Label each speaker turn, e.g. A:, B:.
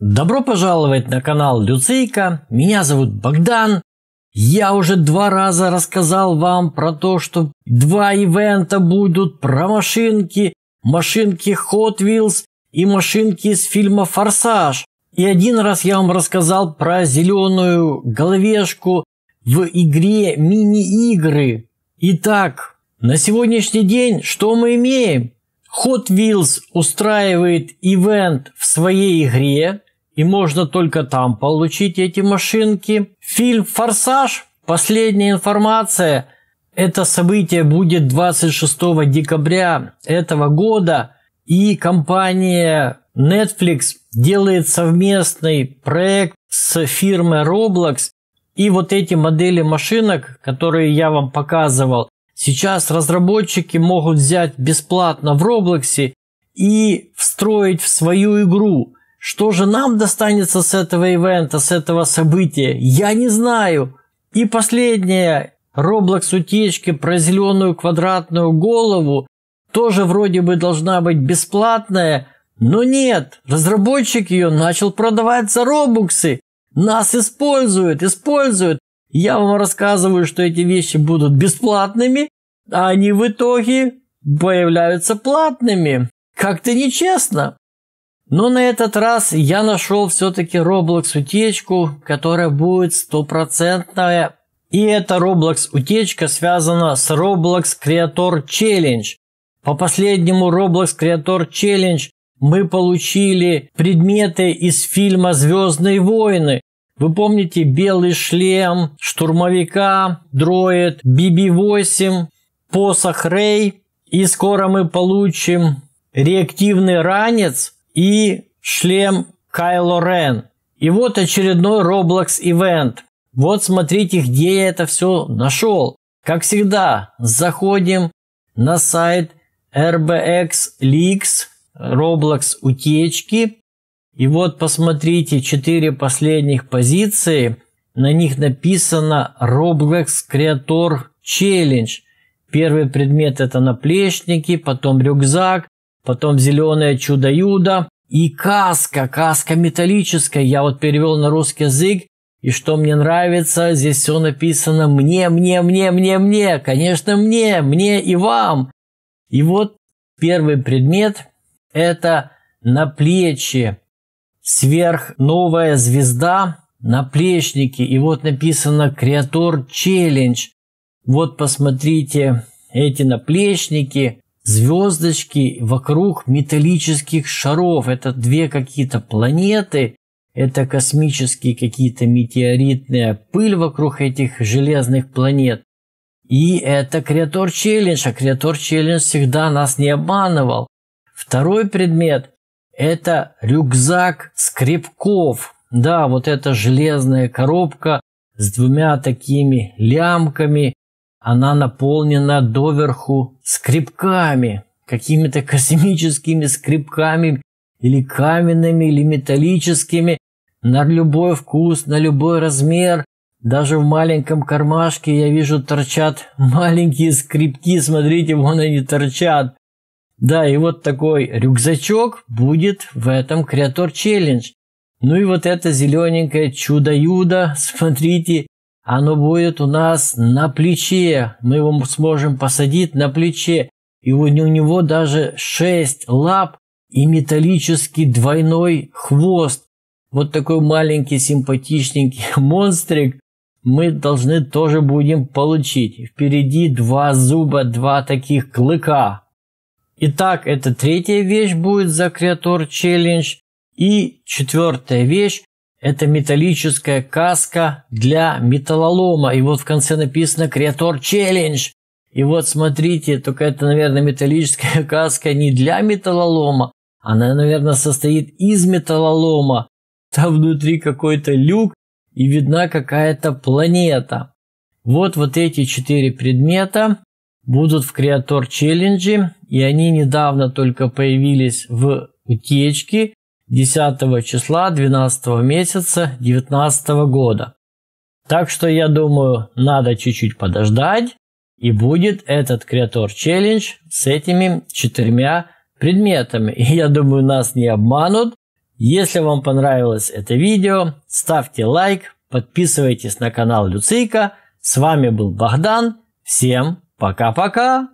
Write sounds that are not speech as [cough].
A: Добро пожаловать на канал Люцейка, меня зовут Богдан. Я уже два раза рассказал вам про то, что два ивента будут про машинки, машинки Hot Wheels и машинки из фильма «Форсаж». И один раз я вам рассказал про зеленую головешку в игре мини-игры. Итак, на сегодняшний день что мы имеем? Hot Wheels устраивает ивент в своей игре, и можно только там получить эти машинки. Фильм «Форсаж» Последняя информация. Это событие будет 26 декабря этого года. И компания Netflix делает совместный проект с фирмой Roblox. И вот эти модели машинок, которые я вам показывал, сейчас разработчики могут взять бесплатно в Roblox и встроить в свою игру. Что же нам достанется с этого ивента, с этого события? Я не знаю. И последнее. Roblox утечки про зеленую квадратную голову тоже вроде бы должна быть бесплатная, но нет, разработчик ее начал продавать за робуксы. Нас используют, используют. Я вам рассказываю, что эти вещи будут бесплатными, а они в итоге появляются платными. Как-то нечестно. Но на этот раз я нашел все-таки Roblox утечку, которая будет стопроцентная. И эта Roblox утечка связана с Roblox Creator Challenge. По последнему Roblox Creator Challenge мы получили предметы из фильма «Звездные войны». Вы помните белый шлем, штурмовика, дроид, BB-8, посох Рей. И скоро мы получим реактивный ранец – и шлем Кайло Рен. И вот очередной Roblox Event. Вот смотрите, где я это все нашел. Как всегда, заходим на сайт RBX Leaks, Roblox утечки. И вот посмотрите, четыре последних позиции. На них написано Roblox Creator Challenge. Первый предмет это наплечники, потом рюкзак, потом «Зеленое чудо-юдо» и «Каска», «Каска металлическая». Я вот перевел на русский язык, и что мне нравится, здесь все написано «мне, мне, мне, мне, мне», конечно, «мне», «мне» и «вам». И вот первый предмет – это наплечье, сверхновая звезда, наплечники. И вот написано «Креатор Челлендж». Вот посмотрите эти наплечники, звездочки вокруг металлических шаров. Это две какие-то планеты, это космические какие-то метеоритные пыль вокруг этих железных планет. И это Креатор Челлендж, а Креатор Челлендж всегда нас не обманывал. Второй предмет – это рюкзак скребков. Да, вот эта железная коробка с двумя такими лямками, она наполнена доверху скрипками, какими-то космическими скрипками, или каменными, или металлическими, на любой вкус, на любой размер. Даже в маленьком кармашке я вижу торчат маленькие скрипки, смотрите, вон они торчат. Да, и вот такой рюкзачок будет в этом Креатор Челлендж. Ну и вот это зелененькое чудо-юдо, смотрите, оно будет у нас на плече. Мы его сможем посадить на плече. И у него даже шесть лап и металлический двойной хвост. Вот такой маленький симпатичненький [laughs] монстрик мы должны тоже будем получить. Впереди два зуба, два таких клыка. Итак, это третья вещь будет за Креатор Челлендж, И четвертая вещь это металлическая каска для металлолома. И вот в конце написано «Креатор Челлендж». И вот смотрите, только это, наверное, металлическая [laughs] каска не для металлолома. Она, наверное, состоит из металлолома. Там внутри какой-то люк и видна какая-то планета. Вот вот эти четыре предмета будут в Креатор Челленджи. И они недавно только появились в утечке. 10 числа 12 месяца 19 года. Так что я думаю, надо чуть-чуть подождать, и будет этот Креатор Челлендж с этими четырьмя предметами. И я думаю, нас не обманут. Если вам понравилось это видео, ставьте лайк, подписывайтесь на канал Люцика. С вами был Богдан. Всем пока-пока!